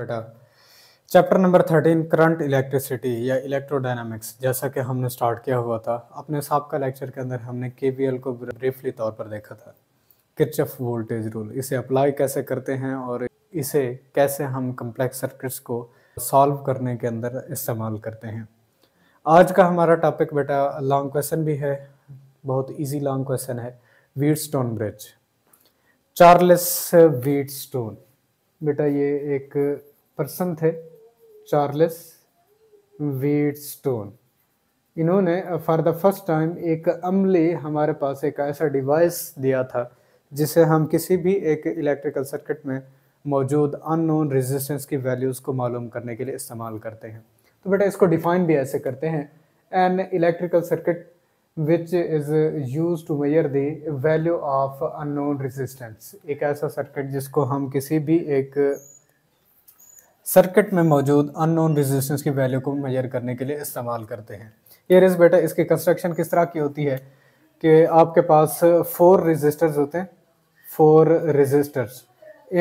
बेटा chapter number thirteen current electricity या electrodynamics जैसा कि हमने स्टार्ट किया हुआ था अपने साहब का लेक्चर के अंदर हमने के को ब्रीफली तौर पर देखा था किचअप वोल्टेज रूल इसे अप्लाई कैसे करते हैं और इसे कैसे हम कम्प्लेक्स सर्किट्स को सॉल्व करने के अंदर इस्तेमाल करते हैं आज का हमारा टॉपिक बेटा लॉन्ग क्वेश्चन भी है बहुत इजी लॉन्ग क्वेश्चन है Wheatstone bridge Charles Wheatstone बेटा ये एक पर्सन थे चार्ल्स स्टोन इन्होंने फॉर द फर्स्ट टाइम एक अमली हमारे पास एक ऐसा डिवाइस दिया था जिसे हम किसी भी एक इलेक्ट्रिकल सर्किट में मौजूद अननोन रेजिस्टेंस की वैल्यूज़ को मालूम करने के लिए इस्तेमाल करते हैं तो बेटा इसको डिफाइन भी ऐसे करते हैं an electrical circuit which is use to measure the value of unknown resistance एक ऐसा सर्किट जिसको हम किसी भी एक सर्किट में मौजूद अननोन रेजिस्टेंस की वैल्यू को मेजर करने के लिए इस्तेमाल करते हैं ये रेस बेटा इसकी कंस्ट्रक्शन किस तरह की होती है कि आपके पास फोर रेजिस्टर्स होते हैं फोर रेजिस्टर्स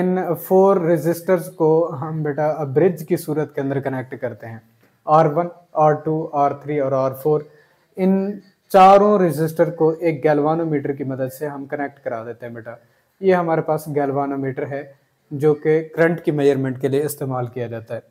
इन फोर रेजिस्टर्स को हम बेटा ब्रिज की सूरत के अंदर कनेक्ट करते हैं R one R two R three और आर फोर इन चारों रेजिस्टर को एक गैलवानोमीटर की मदद से हम कनेक्ट करा देते हैं बेटा ये हमारे पास गैलवानोमीटर है जो कि करंट की मेजरमेंट के लिए इस्तेमाल किया जाता है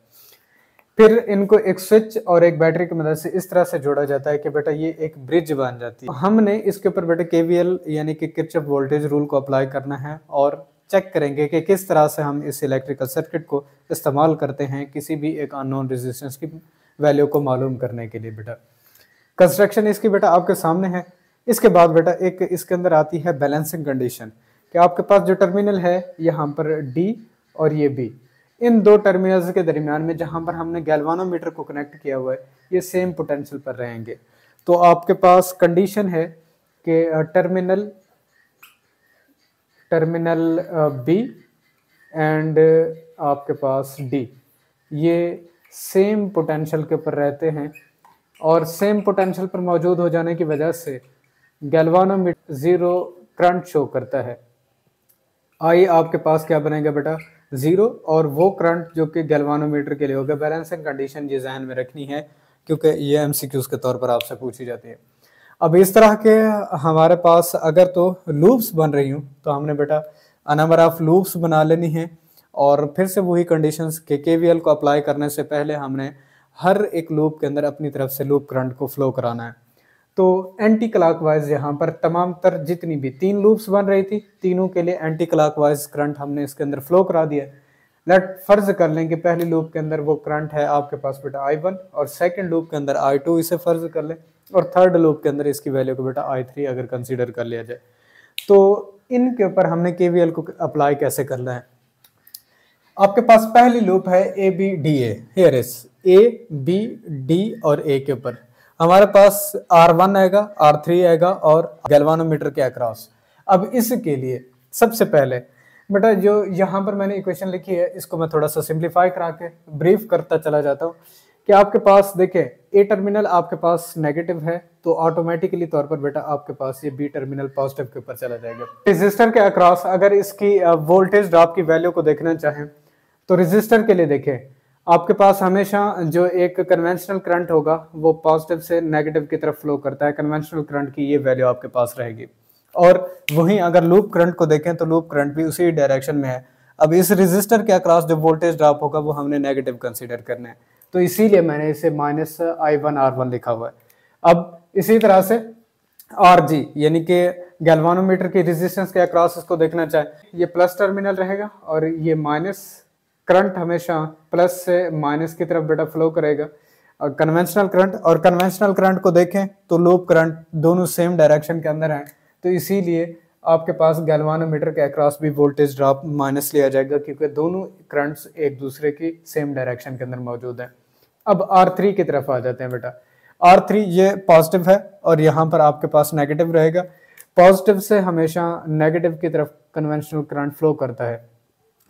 फिर इनको एक स्विच और एक बैटरी की मदद से इस तरह से जोड़ा जाता है कि बेटा ये एक ब्रिज बन जाती है हमने इसके ऊपर बेटा के यानी कि किरचप वोल्टेज रूल को अप्लाई करना है और चेक करेंगे कि किस तरह से हम इस इलेक्ट्रिकल सर्किट को इस्तेमाल करते हैं किसी भी एक अननोन रेजिस्टेंस की वैल्यू को मालूम करने के लिए बेटा कंस्ट्रक्शन इसकी बेटा आपके सामने है इसके बाद बेटा एक इसके अंदर आती है बैलेंसिंग कंडीशन कि आपके पास जो टर्मिनल है यहाँ पर डी और ये बी इन दो टर्मिनल्स के दरमियान में जहाँ पर हमने गैल्वानोमीटर को कनेक्ट किया हुआ है ये सेम पोटेंशियल पर रहेंगे तो आपके पास कंडीशन है कि टर्मिनल टर्मिनल बी एंड आपके पास डी ये सेम पोटेंशियल के ऊपर रहते हैं और सेम पोटेंशियल पर मौजूद हो जाने की वजह से गैल्वानोमीटर ज़ीरो करंट शो करता है आई आपके पास क्या बनेगा बेटा ज़ीरो और वो करंट जो कि गैल्वानोमीटर के लिए होगा बैलेंसिंग कंडीशन ये जहन में रखनी है क्योंकि ये एम के तौर पर आपसे पूछी जाती है अब इस तरह के हमारे पास अगर तो लूप्स बन रही हूँ तो हमने बेटा अनबर ऑफ लूप्स बना लेनी है और फिर से वही कंडीशंस के के को अप्लाई करने से पहले हमने हर एक लूप के अंदर अपनी तरफ से लूप करंट को फ्लो कराना है तो एंटी क्लॉकवाइज यहाँ पर तमाम तर जितनी भी तीन लूप्स बन रही थी तीनों के लिए एंटी क्लॉकवाइज करंट हमने इसके अंदर फ्लो करा दिया लेट फर्ज कर लें कि पहली लूप के अंदर वो करंट है आपके पास बेटा आई वन और सेकेंड लूप के अंदर आई टू इसे फर्ज कर लें और थर्ड लूप के अंदर इसकी वैल्यू को बेटा आई थ्री अगर कंसिडर कर लिया जाए तो इनके ऊपर हमने के वी एल को अप्लाई कैसे करना है आपके पास पहली लूप है A B D A here as A B D और ए के ऊपर हमारे पास आर वन आएगा आर थ्री आएगा और गैलवानोमीटर के अक्रॉस अब इसके लिए सबसे पहले बेटा जो यहाँ पर मैंने इक्वेशन लिखी है इसको मैं थोड़ा सा सिंप्लीफाई करा के ब्रीफ करता चला जाता हूँ कि आपके पास देखे ए टर्मिनल आपके पास नेगेटिव है तो ऑटोमेटिकली तौर पर बेटा आपके पास ये बी टर्मिनल पॉजिटिव के ऊपर चला जाएगा रेजिस्टर के अक्रॉस अगर इसकी वोल्टेज ड्रॉप की वैल्यू को देखना चाहें तो रेजिस्टर के लिए देखें आपके पास हमेशा जो एक कन्वेंशनल करंट होगा वो पॉजिटिव से नेगेटिव की तरफ फ्लो करता है कन्वेंशनल करंट की ये वैल्यू आपके पास रहेगी और वहीं अगर लूप करंट को देखें तो लूप करंट भी उसी डायरेक्शन में है अब इस रेजिस्टर के अक्रॉस जो वोल्टेज ड्रॉप होगा वो हमने नेगेटिव कंसिडर करना है तो इसीलिए मैंने इसे minus I one R one लिखा हुआ है अब इसी तरह से आर जी यानी कि गैलवानोमीटर की रेजिस्टेंस के अक्रॉस इसको देखना चाहे ये प्लस टर्मिनल रहेगा और ये माइनस करंट हमेशा प्लस से माइनस की तरफ बेटा फ्लो करेगा कन्वेंशनल करंट और कन्वेंशनल करंट को देखें तो लूप करंट दोनों सेम डायरेक्शन के अंदर हैं तो इसीलिए आपके पास मीटर के अक्रॉस भी वोल्टेज ड्रॉप माइनस लिया जाएगा क्योंकि दोनों करंट्स एक दूसरे की सेम डायरेक्शन के अंदर मौजूद हैं अब आर थ्री की तरफ आ जाते हैं बेटा आर थ्री ये पॉजिटिव है और यहाँ पर आपके पास नेगेटिव रहेगा पॉजिटिव से हमेशा नेगेटिव की तरफ कन्वेंशनल करंट फ्लो करता है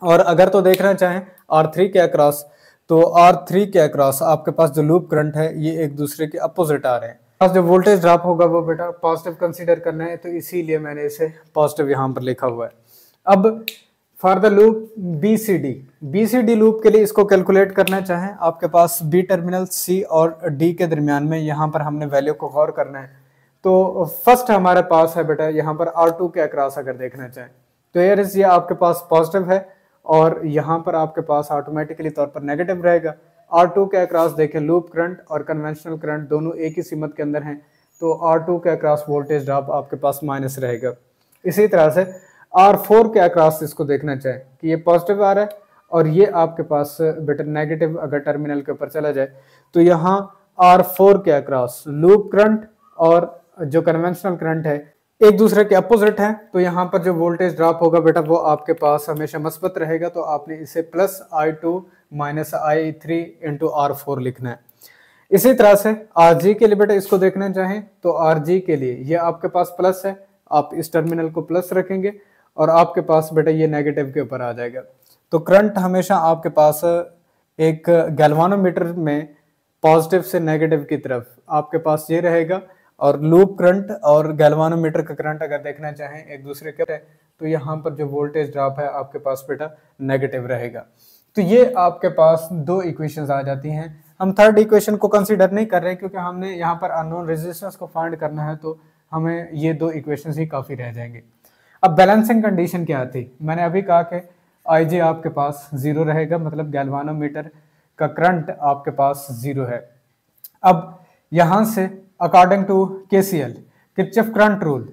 और अगर तो देखना चाहें आर थ्री के अक्रॉस तो आर थ्री के अक्रॉस आपके पास जो लूप करंट है ये एक दूसरे के अपोजिट आ रहे हैं पास जो वोल्टेज ड्रॉप होगा वो बेटा पॉजिटिव कंसिडर करना है तो इसीलिए मैंने इसे पॉजिटिव यहाँ पर लिखा हुआ है अब for the loop B C D B C D loop के लिए इसको कैलकुलेट करना चाहें आपके पास बी टर्मिनल सी और डी के दरमियान में यहाँ पर हमने वैल्यू को गौर करना है तो फर्स्ट हमारे पास है बेटा यहाँ पर आर टू के अक्रॉस अगर देखना चाहें तो एयर इज ये आपके पास पॉजिटिव है और यहाँ पर आपके पास ऑटोमेटिकली तौर पर नेगेटिव रहेगा आर टू के अक्रॉस देखें लूप करंट और कन्वेंशनल करंट दोनों एक ही सीमत के अंदर हैं तो आर टू के अक्रॉस वोल्टेज ड्रॉप आपके पास माइनस रहेगा इसी तरह से आर फोर के अक्रॉस इसको देखना चाहें कि ये पॉजिटिव आ रहा है और ये आपके पास बेटर नेगेटिव अगर टर्मिनल के ऊपर चला जाए तो यहाँ आर फोर के अक्रॉस लूप करंट और जो कन्वेंशनल करंट है एक दूसरे के अपोजिट हैं तो यहाँ पर जो वोल्टेज ड्रॉप होगा बेटा वो आपके पास हमेशा मस्बत रहेगा तो आपने इसे plus I two minus I three into R four लिखना है इसी तरह से आर जी के लिए बेटा इसको देखना चाहें तो आर जी के लिए ये आपके पास प्लस है आप इस टर्मिनल को प्लस रखेंगे और आपके पास बेटा ये नेगेटिव के ऊपर आ जाएगा तो करंट हमेशा आपके पास एक गैलवानोमीटर में पॉजिटिव से नेगेटिव की तरफ आपके पास ये रहेगा और लूप करंट और गैलवानोमीटर का करंट अगर देखना चाहें एक दूसरे के तो यहाँ पर जो वोल्टेज ड्रॉप है आपके पास बेटा नेगेटिव रहेगा तो ये आपके पास दो इक्वेशंस आ जाती हैं हम थर्ड इक्वेशन को कंसिडर नहीं कर रहे क्योंकि हमने यहाँ पर अननोन रेजिस्टेंस को फाइंड करना है तो हमें ये दो इक्वेशन ही काफ़ी रह जाएंगे अब बैलेंसिंग कंडीशन क्या आती मैंने अभी कहा कि आई आपके पास ज़ीरो रहेगा मतलब गैलवानोमीटर का करंट आपके पास ज़ीरो है अब यहाँ से according to KCL, Kirchhoff current rule,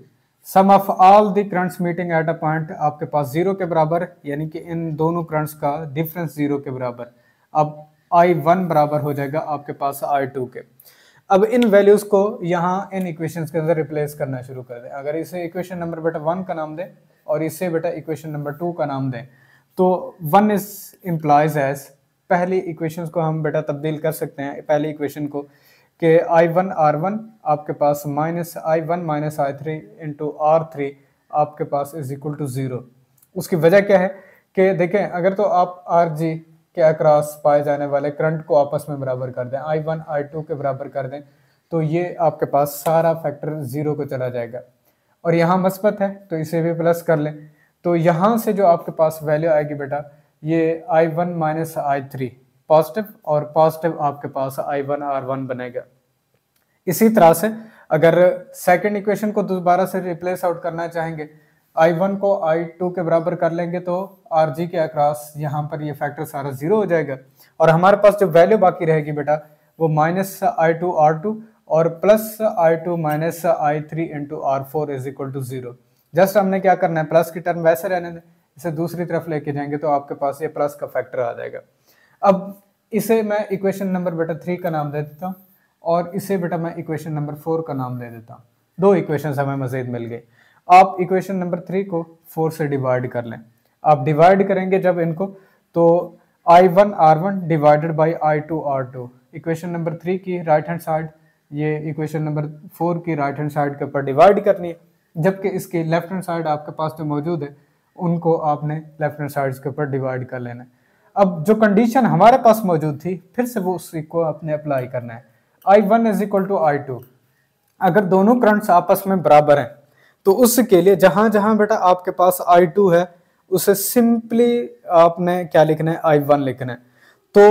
sum of all the currents meeting at a point आपके पास जीरो के बराबर यानी कि इन दोनों करंट्स का डिफरेंस जीरो के बराबर अब I1 बराबर हो जाएगा आपके पास I2 के अब इन वैल्यूज़ को यहाँ इन इक्वेशंस के अंदर रिप्लेस करना शुरू कर दें अगर इसे इक्वेशन नंबर बेटा वन का नाम दें और इसे बेटा इक्वेशन नंबर टू का नाम दें तो वन इज इम्प्लाइज एज पहली इक्वेशंस को हम बेटा तब्दील कर सकते हैं पहली इक्वेशन को कि आई वन आर वन आपके पास minus I one minus I three into R three आपके पास इज इक्वल टू ज़ीरो उसकी वजह क्या है कि देखें अगर तो आप आर जी के अक्रॉस पाए जाने वाले करंट को आपस में बराबर कर दें आई वन आई टू के बराबर कर दें तो ये आपके पास सारा फैक्टर ज़ीरो को चला जाएगा और यहाँ मस्बत है तो इसे भी प्लस कर लें तो यहाँ से जो आपके पास वैल्यू आएगी बेटा ये I one minus I three positive और पॉजिटिव आपके पास आई वन आर वन बनेगा इसी तरह से अगर सेकेंड इक्वेशन को दोबारा से रिप्लेस आउट करना चाहेंगे आई वन को आई टू के बराबर कर लेंगे तो आर जी के अक्रॉस यहाँ पर ये फैक्टर सारा जीरो हो जाएगा और हमारे पास जो वैल्यू बाकी रहेगी बेटा वो minus I two R two और plus I two minus I three into R four is equal to zero just हमने क्या करना है प्लस की टर्म वैसे रहने दें इसे दूसरी तरफ लेके जाएंगे तो आपके पास ये प्लस का फैक्टर आ जाएगा अब इसे मैं इक्वेशन नंबर बेटा थ्री का नाम दे देता हूँ और इसे बेटा मैं इक्वेशन नंबर फोर का नाम दे देता हूँ दो इक्वेशन हमें मजीद मिल गए आप इक्वेशन नंबर थ्री को फोर से डिवाइड कर लें आप डिवाइड करेंगे जब इनको तो I one R one divided by I two R two equation number three की राइट हैंड साइड ये इक्वेशन नंबर फोर की राइट हैंड साइड के ऊपर डिवाइड करनी है जबकि इसकी लेफ्ट हैंड साइड आपके पास जो मौजूद है उनको आपने लेफ्ट हैंड साइड के ऊपर डिवाइड कर लेना है अब जो कंडीशन हमारे पास मौजूद थी फिर से वो उसी को आपने अप्लाई करना है I1 one is equal to I two अगर दोनों करंट्स आपस में बराबर हैं तो उसके लिए जहां जहां बेटा आपके पास आई टू है उसे सिंपली आपने क्या लिखना है आई वन लिखना है तो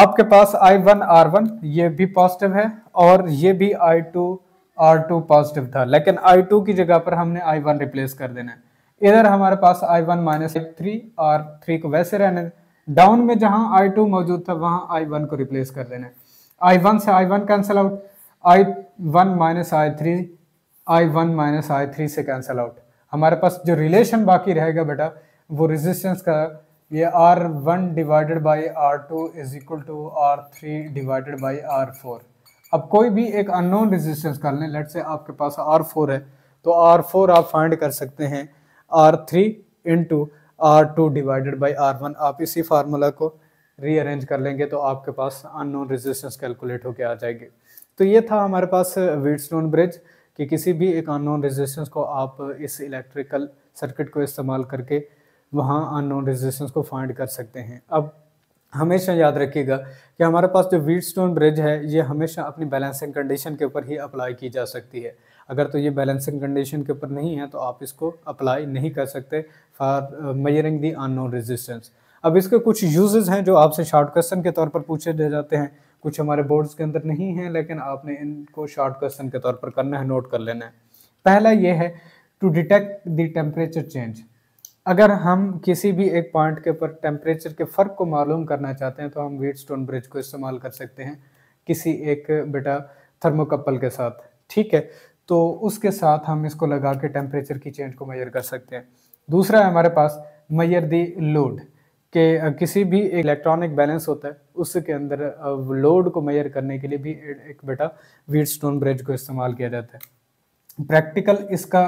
आपके पास आई वन आर वन ये भी पॉजिटिव है और ये भी I two R two positive था लेकिन आई टू की जगह पर हमने आई वन रिप्लेस कर देना है इधर हमारे पास I one minus three three को वैसे रहने डाउन में जहां आई टू मौजूद था वहां आई वन को रिप्लेस कर देना है आई वन से I one cancel out I one minus I three I one minus I three से कैंसिल आउट हमारे पास जो रिलेशन बाकी रहेगा बेटा वो रेजिस्टेंस का ये R one divided by R two is equal to R three divided by R four अब कोई भी एक अननोन रेजिस्टेंस कर लें लेट से आपके पास आर फोर है तो आर फोर आप फाइंड कर सकते हैं R three into R two divided by R one आप इसी फार्मूला को रीअरेंज कर लेंगे तो आपके पास अननोन रेजिस्टेंस कैलकुलेट होकर आ जाएगी तो ये था हमारे पास स्टोन ब्रिज कि किसी भी एक अननोन रेजिस्टेंस को आप इस इलेक्ट्रिकल सर्किट को इस्तेमाल करके वहाँ अननोन रेजिस्टेंस को फाइंड कर सकते हैं अब हमेशा याद रखिएगा कि हमारे पास जो स्टोन ब्रिज है ये हमेशा अपनी बैलेंसिंग कंडीशन के ऊपर ही अप्लाई की जा सकती है अगर तो ये बैलेंसिंग कंडीशन के ऊपर नहीं है तो आप इसको अप्लाई नहीं कर सकते for measuring the unknown resistance अब इसके कुछ यूजेस हैं जो आपसे शॉर्ट क्वेश्चन के तौर पर पूछे जाते हैं कुछ हमारे बोर्ड्स के अंदर नहीं है लेकिन आपने इनको शॉर्ट क्वेश्चन के तौर पर करना है नोट कर लेना है पहला ये है to detect the temperature change अगर हम किसी भी एक पॉइंट के ऊपर टेम्परेचर के फ़र्क को मालूम करना चाहते हैं तो हम वेट स्टोन ब्रिज को इस्तेमाल कर सकते हैं किसी एक बेटा थर्मोकपल के साथ ठीक है तो उसके साथ हम इसको लगा के टेम्परेचर की चेंज को मेजर कर सकते हैं दूसरा है हमारे पास मैयर दी लोड कि किसी भी एक इलेक्ट्रॉनिक बैलेंस होता है उसके अंदर लोड को मेजर करने के लिए भी एक बेटा वीट स्टोन ब्रिज को इस्तेमाल किया जाता है प्रैक्टिकल इसका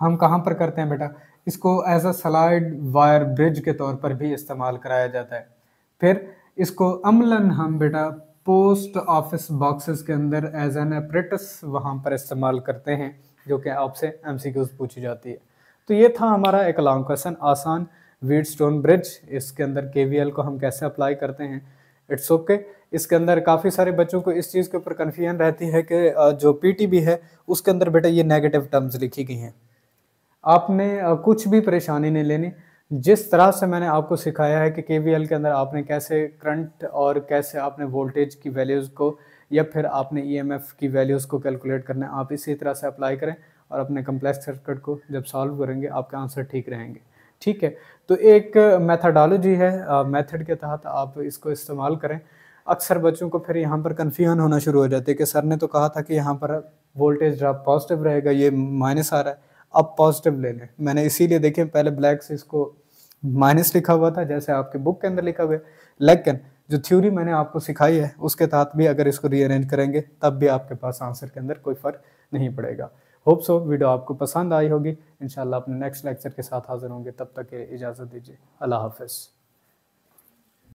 हम कहाँ पर करते हैं बेटा इसको as a slide wire bridge के तौर पर भी इस्तेमाल कराया जाता है फिर इसको अमलन हम बेटा पोस्ट ऑफिस बॉक्सेस के अंदर एज एन अप्रेटस वहाँ पर इस्तेमाल करते हैं जो कि आपसे एम पूछी जाती है तो ये था हमारा एक लॉन्ग क्वेश्चन आसान वीट स्टोन ब्रिज इसके अंदर के को हम कैसे अप्लाई करते हैं इट्स ओके okay. इसके अंदर काफ़ी सारे बच्चों को इस चीज़ के ऊपर कन्फ्यूजन रहती है कि जो पी बी है उसके अंदर बेटा ये नेगेटिव टर्म्स लिखी गई हैं आपने कुछ भी परेशानी नहीं लेनी जिस तरह से मैंने आपको सिखाया है कि के के अंदर आपने कैसे करंट और कैसे आपने वोल्टेज की वैल्यूज़ को या फिर आपने ई e की वैल्यूज़ को कैलकुलेट करना है आप इसी तरह से अप्लाई करें और अपने कम्प्लेक्स सर्किट को जब सॉल्व करेंगे आपके आंसर ठीक रहेंगे ठीक है तो एक मैथडोलोजी है मेथड के तहत आप इसको इस्तेमाल करें अक्सर बच्चों को फिर यहाँ पर कन्फ्यूजन होना शुरू हो जाती है कि सर ने तो कहा था कि यहाँ पर वोल्टेज ड्रॉप पॉजिटिव रहेगा ये माइनस आ रहा है अब पॉजिटिव ले लें मैंने इसीलिए देखें पहले ब्लैक से इसको माइनस लिखा हुआ था जैसे आपके बुक के अंदर लिखा हुआ है लेकिन जो थ्योरी मैंने आपको सिखाई है उसके तहत भी अगर इसको रीअरेंज करेंगे तब भी आपके पास आंसर के अंदर कोई फ़र्क नहीं पड़ेगा होप सो वीडियो आपको पसंद आई होगी इन अपने नेक्स्ट लेक्चर के साथ हाजिर होंगे तब तक के इजाज़त दीजिए अल्लाह हाफिज़